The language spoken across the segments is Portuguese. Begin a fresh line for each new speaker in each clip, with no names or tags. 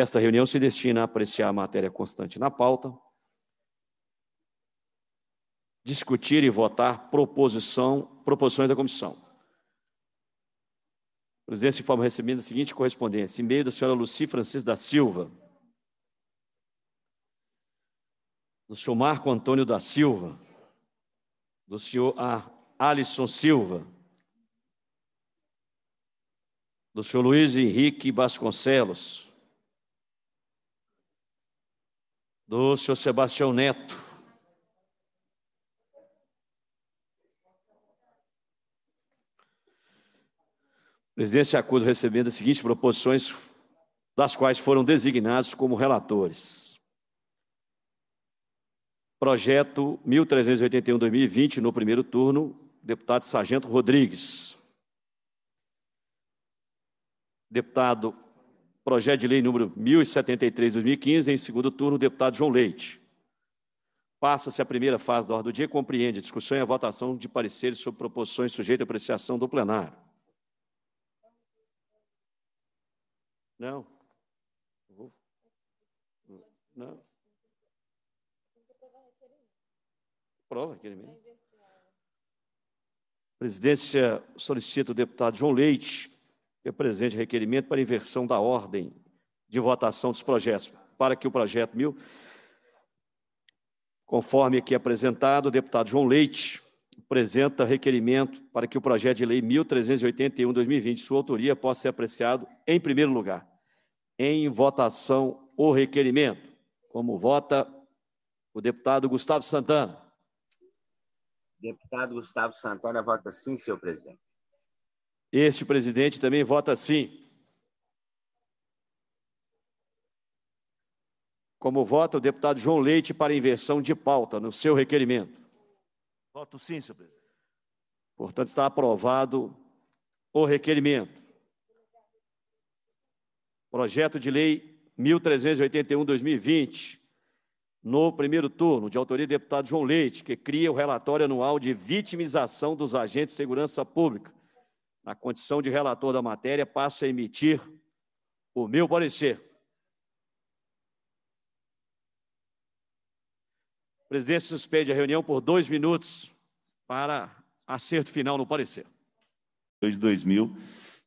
Esta reunião se destina a apreciar a matéria constante na pauta, discutir e votar proposição, proposições da comissão. O presidente informa recebendo a seguinte correspondência: e-mail da senhora Luci Francis da Silva, do senhor Marco Antônio da Silva, do senhor Alisson Silva, do senhor Luiz Henrique Vasconcelos do senhor Sebastião Neto. Presidente presidência acusa recebendo as seguintes proposições, das quais foram designados como relatores. Projeto 1381-2020, no primeiro turno, deputado Sargento Rodrigues. Deputado projeto de lei número 1073 de 2015, em segundo turno, o deputado João Leite. Passa-se a primeira fase da ordem do dia, compreende a discussão e a votação de pareceres sobre proposições sujeitas à apreciação do plenário. Não. Não. Prova, requerimento. Presidência solicita o deputado João Leite que é apresente requerimento para inversão da ordem de votação dos projetos, para que o projeto 1000, conforme aqui apresentado, o deputado João Leite apresenta requerimento para que o projeto de lei 1381/2020, sua autoria, possa ser apreciado em primeiro lugar. Em votação o requerimento, como vota o deputado Gustavo Santana. Deputado Gustavo Santana vota sim, senhor presidente. Este presidente também vota sim. Como vota o deputado João Leite para inversão de pauta no seu requerimento.
Voto sim, senhor presidente.
Portanto, está aprovado o requerimento. Projeto de Lei 1381-2020, no primeiro turno, de autoria do deputado João Leite, que cria o relatório anual de vitimização dos agentes de segurança pública na condição de relator da matéria, passa a emitir o meu parecer. A presidência suspende a reunião por dois minutos para acerto final no parecer.
De 2000,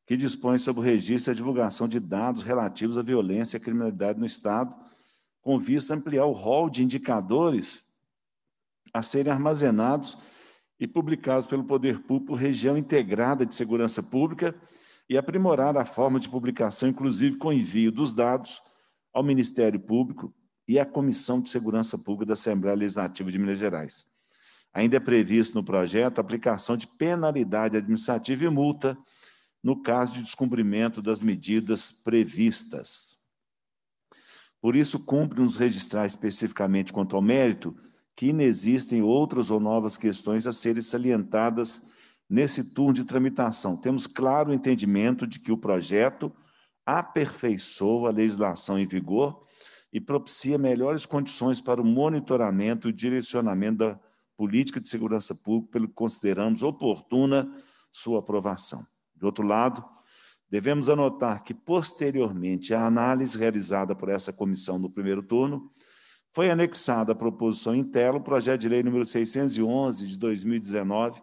que dispõe sobre o registro e a divulgação de dados relativos à violência e à criminalidade no Estado, com vista a ampliar o rol de indicadores a serem armazenados e publicados pelo Poder Público Região Integrada de Segurança Pública e aprimorar a forma de publicação, inclusive com envio dos dados ao Ministério Público e à Comissão de Segurança Pública da Assembleia Legislativa de Minas Gerais. Ainda é previsto no projeto a aplicação de penalidade administrativa e multa no caso de descumprimento das medidas previstas. Por isso, cumpre nos registrar especificamente quanto ao mérito que inexistem outras ou novas questões a serem salientadas nesse turno de tramitação. Temos claro entendimento de que o projeto aperfeiçoa a legislação em vigor e propicia melhores condições para o monitoramento e direcionamento da política de segurança pública, pelo que consideramos oportuna sua aprovação. De outro lado, devemos anotar que, posteriormente à análise realizada por essa comissão no primeiro turno, foi anexada à proposição em o projeto de lei número 611 de 2019,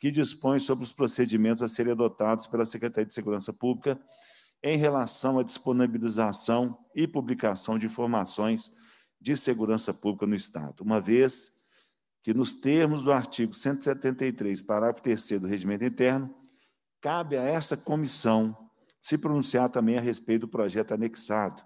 que dispõe sobre os procedimentos a serem adotados pela Secretaria de Segurança Pública em relação à disponibilização e publicação de informações de segurança pública no Estado, uma vez que, nos termos do artigo 173, parágrafo 3 do Regimento Interno, cabe a esta comissão se pronunciar também a respeito do projeto anexado.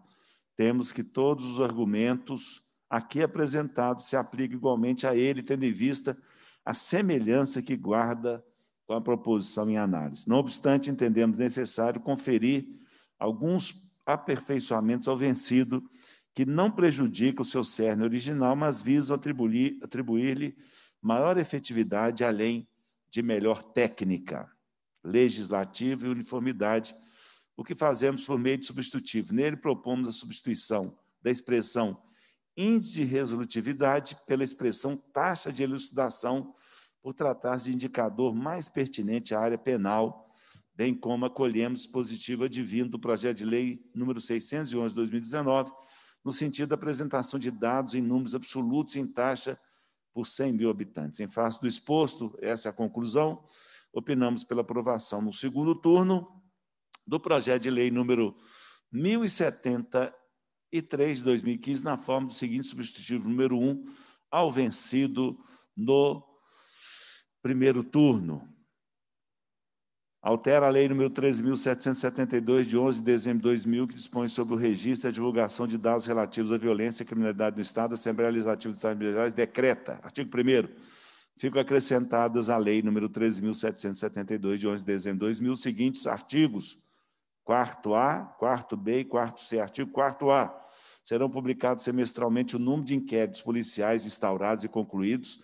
Temos que todos os argumentos aqui apresentado se aplica igualmente a ele, tendo em vista a semelhança que guarda com a proposição em análise. Não obstante, entendemos necessário conferir alguns aperfeiçoamentos ao vencido que não prejudica o seu cerne original, mas visam atribuir-lhe atribuir maior efetividade além de melhor técnica legislativa e uniformidade, o que fazemos por meio de substitutivo. Nele propomos a substituição da expressão índice de resolutividade pela expressão taxa de elucidação, por tratar-se de indicador mais pertinente à área penal, bem como acolhemos positiva advindo do projeto de lei número 611 de 2019, no sentido da apresentação de dados em números absolutos em taxa por 100 mil habitantes. Em face do exposto, essa é a conclusão, opinamos pela aprovação no segundo turno do projeto de lei número 1070 e 3 de 2015, na forma do seguinte substitutivo número 1 ao vencido no primeiro turno. Altera a lei número 13.772, de 11 de dezembro de 2000, que dispõe sobre o registro e a divulgação de dados relativos à violência e criminalidade no Estado, a Assembleia Legislativa dos Estados Unidos decreta, artigo 1 ficam acrescentadas à lei número 13.772, de 11 de dezembro de 2000, os seguintes artigos, 4A, 4B e 4C. Artigo 4A serão publicados semestralmente o número de inquéritos policiais instaurados e concluídos,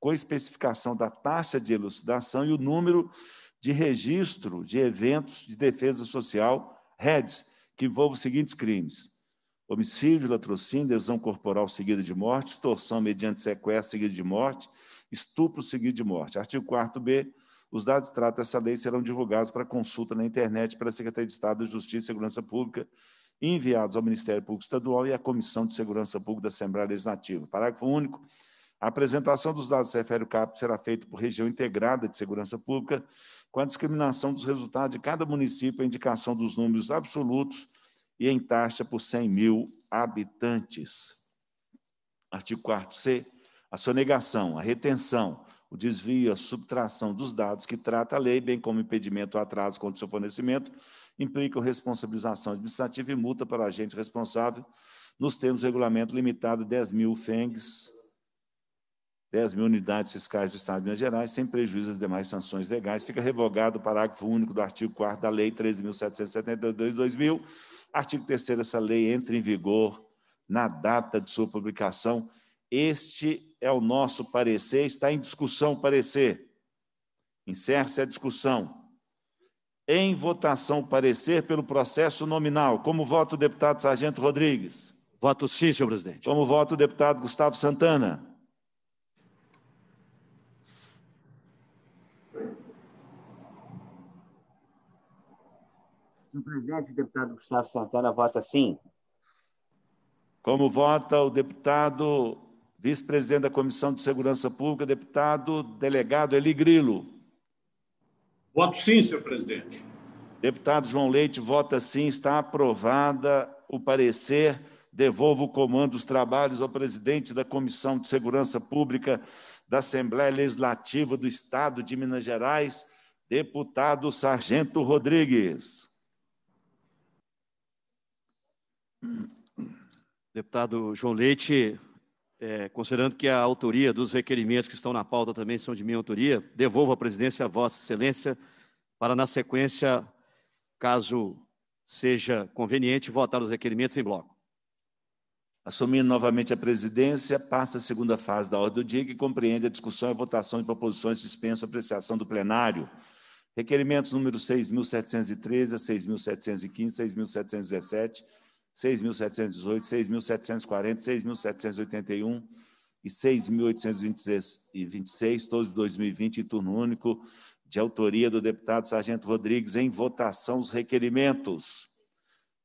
com especificação da taxa de elucidação e o número de registro de eventos de defesa social, REDs, que envolvem os seguintes crimes: homicídio, latrocínio, lesão corporal seguida de morte, extorsão mediante sequestro seguida de morte, estupro seguido de morte. Artigo 4b. Os dados que tratam essa lei serão divulgados para consulta na internet pela Secretaria de Estado de Justiça e Segurança Pública enviados ao Ministério Público Estadual e à Comissão de Segurança Pública da Assembleia Legislativa. Parágrafo único. A apresentação dos dados se refere ao CAP será feita por região integrada de segurança pública, com a discriminação dos resultados de cada município, a indicação dos números absolutos e em taxa por 100 mil habitantes. Artigo 4C. A sonegação, a retenção, o desvio, a subtração dos dados que trata a lei, bem como impedimento ou atraso contra o seu fornecimento, implicam responsabilização administrativa e multa para o agente responsável, nos termos do regulamento limitado a 10 mil FENGs, 10 mil unidades fiscais do Estado de Minas Gerais, sem prejuízo das demais sanções legais. Fica revogado o parágrafo único do artigo 4 da Lei 13.772 de 2000. Artigo 3 essa lei entra em vigor na data de sua publicação. Este é o nosso parecer, está em discussão o parecer. Encerra-se a discussão em votação o parecer pelo processo nominal. Como voto o deputado Sargento Rodrigues? Voto sim, senhor presidente. Como voto o deputado Gustavo Santana? Senhor presidente, o deputado Gustavo Santana vota sim. Como vota o deputado vice-presidente da Comissão de Segurança Pública, deputado delegado Eli Grilo? Voto sim, senhor
presidente.
Deputado João Leite vota sim. Está aprovada o parecer. Devolvo o comando dos trabalhos ao presidente da Comissão de Segurança Pública da Assembleia Legislativa do Estado de Minas Gerais, deputado Sargento Rodrigues.
Deputado João Leite, é, considerando que a autoria dos requerimentos que estão na pauta também são de minha autoria, devolvo a presidência a Vossa Excelência para, na sequência, caso seja conveniente, votar os requerimentos em bloco.
Assumindo novamente a presidência, passa a segunda fase da ordem do dia, que compreende a discussão e votação de proposições suspenso à apreciação do plenário. Requerimentos números 6.713 a 6.715, 6.717, 6.718, 6.740, 6.781 e 6.826, todos de 2020, em turno único, de autoria do deputado Sargento Rodrigues, em votação os requerimentos.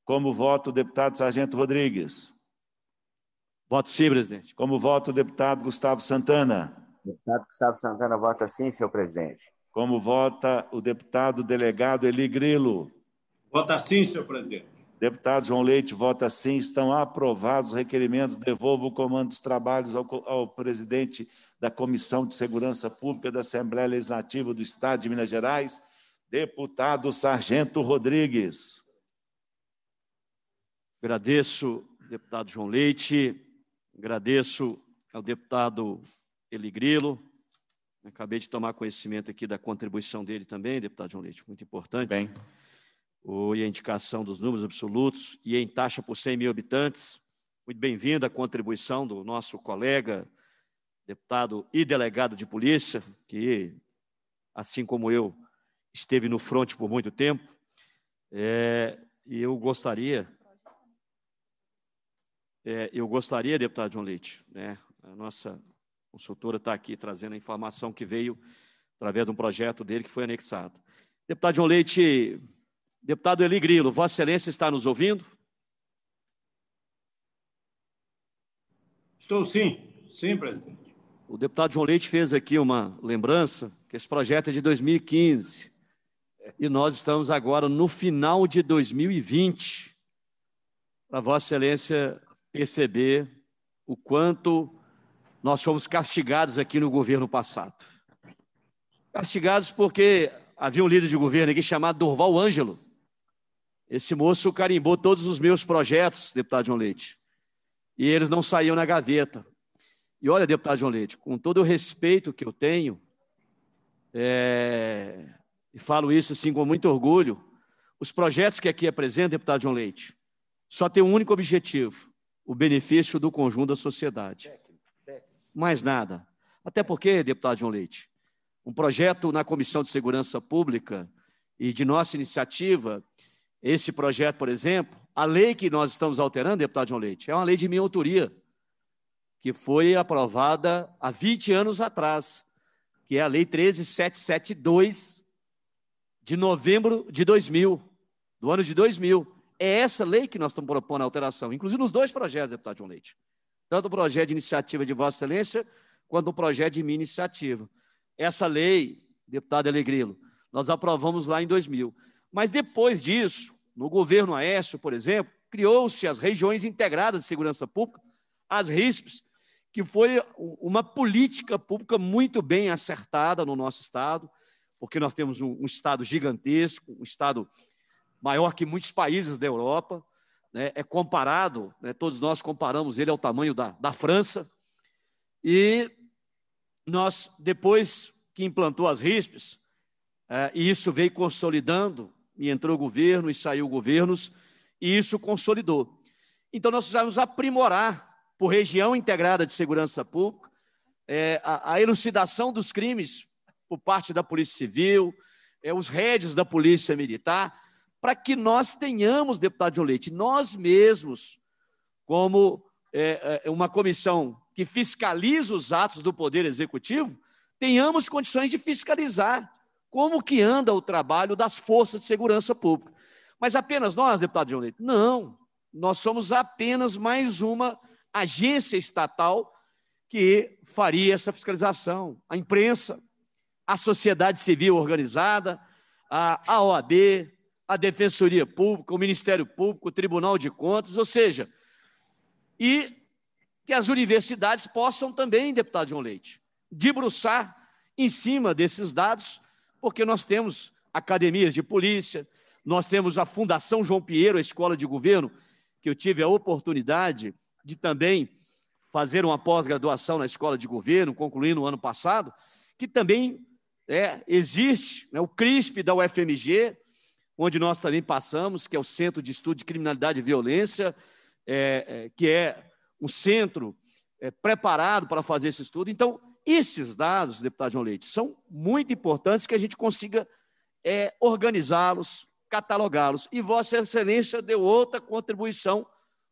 Como voto o deputado Sargento Rodrigues? Voto sim, presidente. Como voto o deputado Gustavo Santana? O deputado Gustavo Santana vota sim, senhor presidente. Como vota o deputado delegado Eli Grilo?
Vota sim, senhor presidente.
Deputado João Leite vota sim. Estão aprovados os requerimentos. Devolvo o comando dos trabalhos ao, ao presidente da Comissão de Segurança Pública da Assembleia Legislativa do Estado de Minas Gerais, deputado Sargento Rodrigues. Agradeço,
deputado João Leite. Agradeço ao deputado Eli Grilo. Acabei de tomar conhecimento aqui da contribuição dele também, deputado João Leite, muito importante. Bem o e a indicação dos números absolutos e em taxa por 100 mil habitantes. Muito bem-vinda a contribuição do nosso colega, deputado e delegado de polícia, que, assim como eu, esteve no fronte por muito tempo. É, e eu gostaria, é, eu gostaria, deputado João Leite, né, a nossa consultora está aqui trazendo a informação que veio através de um projeto dele que foi anexado. Deputado João Leite, Deputado Eli Grilo, Vossa Excelência está nos ouvindo?
Estou sim, sim, presidente.
O deputado João Leite fez aqui uma lembrança que esse projeto é de 2015 e nós estamos agora no final de 2020. Para Vossa Excelência perceber o quanto nós fomos castigados aqui no governo passado. Castigados porque havia um líder de governo aqui chamado Dorval Ângelo, esse moço carimbou todos os meus projetos, deputado João Leite, e eles não saíam na gaveta. E olha, deputado João Leite, com todo o respeito que eu tenho, é, e falo isso assim com muito orgulho, os projetos que aqui apresento, deputado João Leite, só tem um único objetivo: o benefício do conjunto da sociedade. Mais nada. Até porque, deputado João Leite, um projeto na Comissão de Segurança Pública e de nossa iniciativa esse projeto, por exemplo, a lei que nós estamos alterando, deputado João Leite, é uma lei de minha autoria, que foi aprovada há 20 anos atrás, que é a Lei 13772, de novembro de 2000, do ano de 2000. É essa lei que nós estamos propondo a alteração, inclusive nos dois projetos, deputado João Leite. Tanto o projeto de iniciativa de Vossa Excelência, quanto o projeto de minha iniciativa. Essa lei, deputado Alegrilo, nós aprovamos lá em 2000. Mas depois disso, no governo Aécio, por exemplo, criou-se as regiões integradas de segurança pública, as RISPs, que foi uma política pública muito bem acertada no nosso estado, porque nós temos um, estado gigantesco, um estado maior que muitos países da Europa, né? é comparado, né? todos nós comparamos ele ao tamanho da, da França, e nós, depois que implantou as RISPs, é, e isso veio consolidando e entrou governo e saiu governos, e isso consolidou. Então, nós precisamos aprimorar, por região integrada de segurança pública, é, a, a, elucidação dos crimes por parte da Polícia Civil, é, os redes da Polícia Militar, para que nós tenhamos, deputado de Leite, nós mesmos, como é, é, uma comissão que fiscaliza os atos do Poder Executivo, tenhamos condições de fiscalizar como que anda o trabalho das forças de segurança pública. Mas apenas nós, deputado João Leite? Não. Nós somos apenas mais uma agência estatal que faria essa fiscalização. A imprensa, a sociedade civil organizada, a OAB, a Defensoria Pública, o Ministério Público, o Tribunal de Contas, ou seja, e que as universidades possam também, deputado João Leite, debruçar em cima desses dados porque nós temos academias de polícia, nós temos a Fundação João Pinheiro, a escola de governo, que eu tive a oportunidade de também fazer uma pós-graduação na escola de governo, concluindo o ano passado, que também é, existe né, o CRISP da UFMG, onde nós também passamos, que é o Centro de Estudo de Criminalidade e Violência, é, é, que é um centro é, preparado para fazer esse estudo. Então, esses dados, deputado João Leite, são muito importantes que a gente consiga é, organizá-los, catalogá-los. E Vossa Excelência deu outra contribuição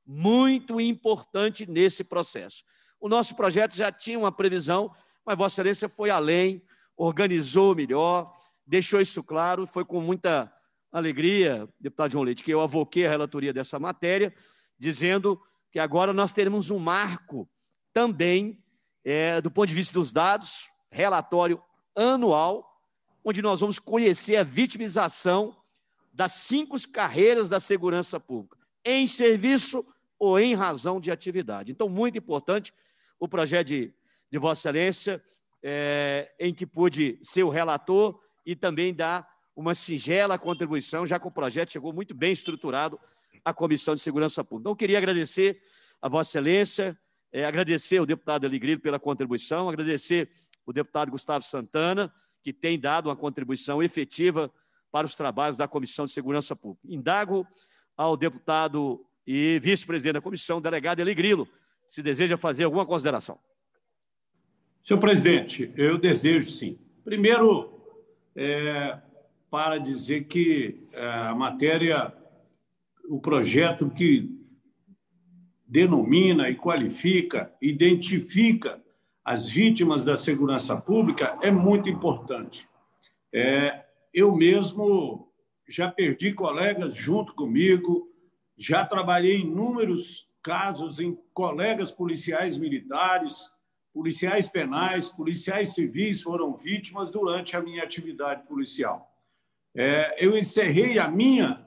muito importante nesse processo. O nosso projeto já tinha uma previsão, mas Vossa Excelência foi além, organizou melhor, deixou isso claro, foi com muita alegria, deputado João Leite, que eu avoquei a relatoria dessa matéria, dizendo que agora nós teremos um marco também é, do ponto de vista dos dados, relatório anual, onde nós vamos conhecer a vitimização das cinco carreiras da segurança pública, em serviço ou em razão de atividade. Então, muito importante o projeto de, de Vossa Excelência, é, em que pude ser o relator e também dar uma singela contribuição, já que o projeto chegou muito bem estruturado à Comissão de Segurança Pública. Então, eu queria agradecer a Vossa Excelência é, agradecer o deputado Alegre pela contribuição, agradecer o deputado Gustavo Santana, que tem dado uma contribuição efetiva para os trabalhos da Comissão de Segurança Pública. Indago ao deputado e vice-presidente da comissão, delegado Eli se deseja fazer alguma consideração.
Senhor presidente, eu desejo sim. Primeiro, é, para dizer que é, a matéria, o projeto que denomina e qualifica, identifica as vítimas da segurança pública é muito importante. É, eu mesmo já perdi colegas junto comigo, já trabalhei em inúmeros casos em colegas policiais militares, policiais penais, policiais civis foram vítimas durante a minha atividade policial. É, eu encerrei a minha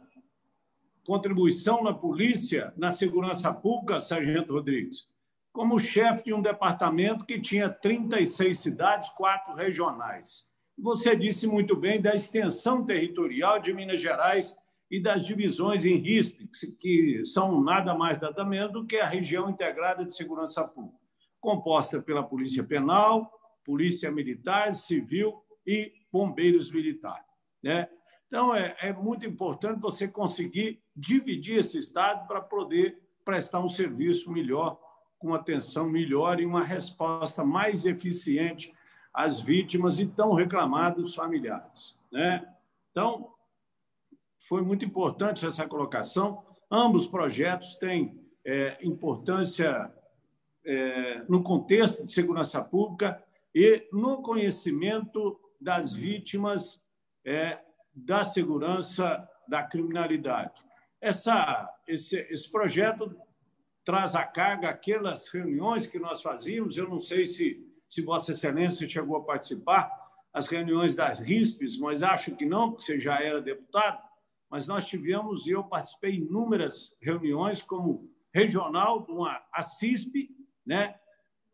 contribuição na polícia, na segurança pública, Sargento Rodrigues, como chefe de um departamento que tinha 36 cidades, quatro regionais. Você disse muito bem da extensão territorial de Minas Gerais e das divisões em RISP, que são nada mais nada menos do que a região integrada de segurança pública, composta pela Polícia Penal, Polícia Militar, Civil e Bombeiros Militares. Né? Então, é, é muito importante você conseguir dividir esse Estado para poder prestar um serviço melhor, com atenção melhor e uma resposta mais eficiente às vítimas e tão reclamados familiares. Né? Então, foi muito importante essa colocação. Ambos projetos têm é, importância é, no contexto de segurança pública e no conhecimento das vítimas é, da segurança da criminalidade. Essa, esse, esse projeto traz à carga aquelas reuniões que nós fazíamos, eu não sei se, se Vossa Excelência chegou a participar, as reuniões das RISPs, mas acho que não, porque você já era deputado, mas nós tivemos, e eu participei em inúmeras reuniões, como regional de uma ACISP, né?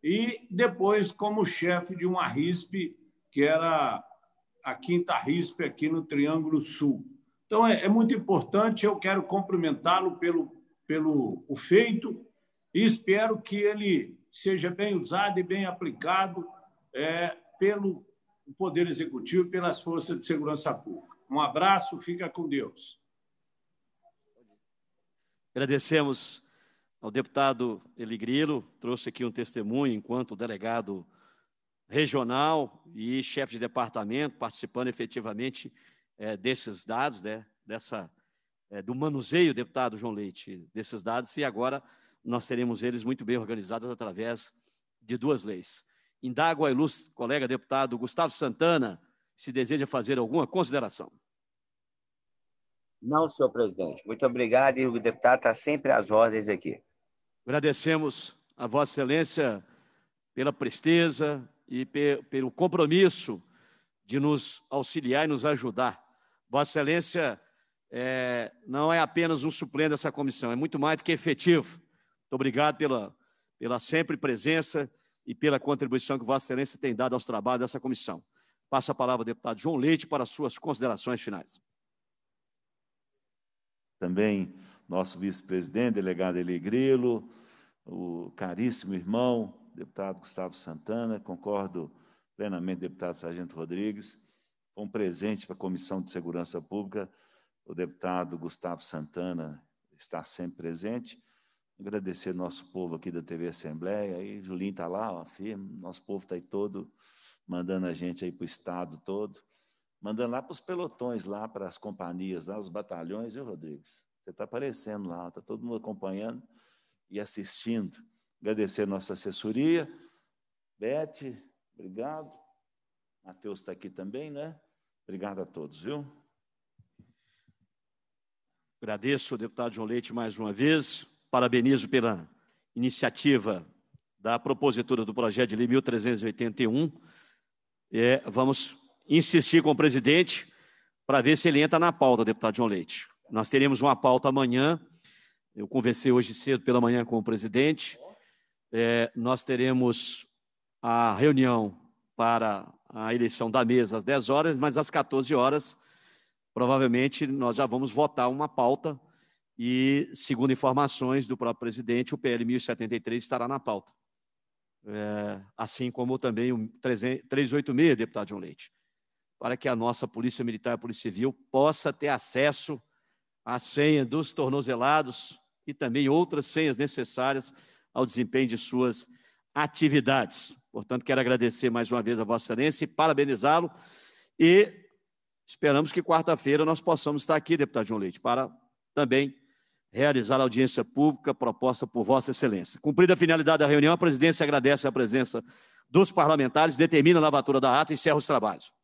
e depois como chefe de uma RISP, que era a Quinta Rispe aqui no Triângulo Sul. Então, é, é muito importante, eu quero cumprimentá-lo pelo, pelo o feito e espero que ele seja bem usado e bem aplicado é, pelo Poder Executivo e pelas Forças de Segurança Pública. Um abraço, fica com Deus.
Agradecemos ao deputado Eli trouxe aqui um testemunho enquanto o delegado regional e chefe de departamento participando efetivamente é, desses dados, né, dessa, é, do manuseio, deputado João Leite, desses dados, e agora nós teremos eles muito bem organizados através de duas leis. Indago ao ilustre colega deputado Gustavo Santana se deseja fazer alguma consideração. Não, senhor presidente. Muito obrigado e o deputado está sempre às ordens aqui. Agradecemos a Vossa Excelência pela presteza, e pelo compromisso de nos auxiliar e nos ajudar. Vossa Excelência é, não é apenas um suplente dessa comissão, é muito mais do que efetivo. Muito obrigado pela, pela sempre presença e pela contribuição que Vossa Excelência tem dado aos trabalhos dessa comissão. Passo a palavra ao deputado João Leite para suas considerações finais.
Também nosso vice-presidente, delegado Eli o caríssimo irmão, deputado Gustavo Santana, concordo plenamente, deputado Sargento Rodrigues. Foi um presente para a Comissão de Segurança Pública. O deputado Gustavo Santana está sempre presente. Agradecer nosso povo aqui da TV Assembleia. E Julinho está lá, ó, firme. Nosso povo está aí todo, mandando a gente aí para o Estado todo. Mandando lá para os pelotões, lá para as companhias, lá os batalhões, viu, Rodrigues? Você está aparecendo lá, está todo mundo acompanhando e assistindo. Agradecer nossa assessoria. Beth, obrigado. Matheus está aqui também, né? Obrigado a todos, viu? Agradeço ao deputado João Leite mais uma vez. Parabenizo
pela iniciativa da propositura do projeto de lei 1381. É, vamos insistir com o presidente para ver se ele entra na pauta, deputado João Leite. Nós teremos uma pauta amanhã. Eu conversei hoje cedo pela manhã com o presidente é, nós teremos a reunião para a eleição da mesa às 10 horas, mas às 14 horas, provavelmente, nós já vamos votar uma pauta e, segundo informações do próprio presidente, o PL 1073 estará na pauta. É, assim como também o 386, deputado João Leite, para que a nossa Polícia Militar e Polícia Civil possa ter acesso à senha dos tornozelados e também outras senhas necessárias ao desempenho de suas atividades. Portanto, quero agradecer mais uma vez a Vossa Excelência e parabenizá-lo. E esperamos que quarta-feira nós possamos estar aqui, deputado João Leite, para também realizar a audiência pública proposta por Vossa Excelência. Cumprida a finalidade da reunião, a presidência agradece a presença dos parlamentares, determina a lavatura da ata e encerra os trabalhos.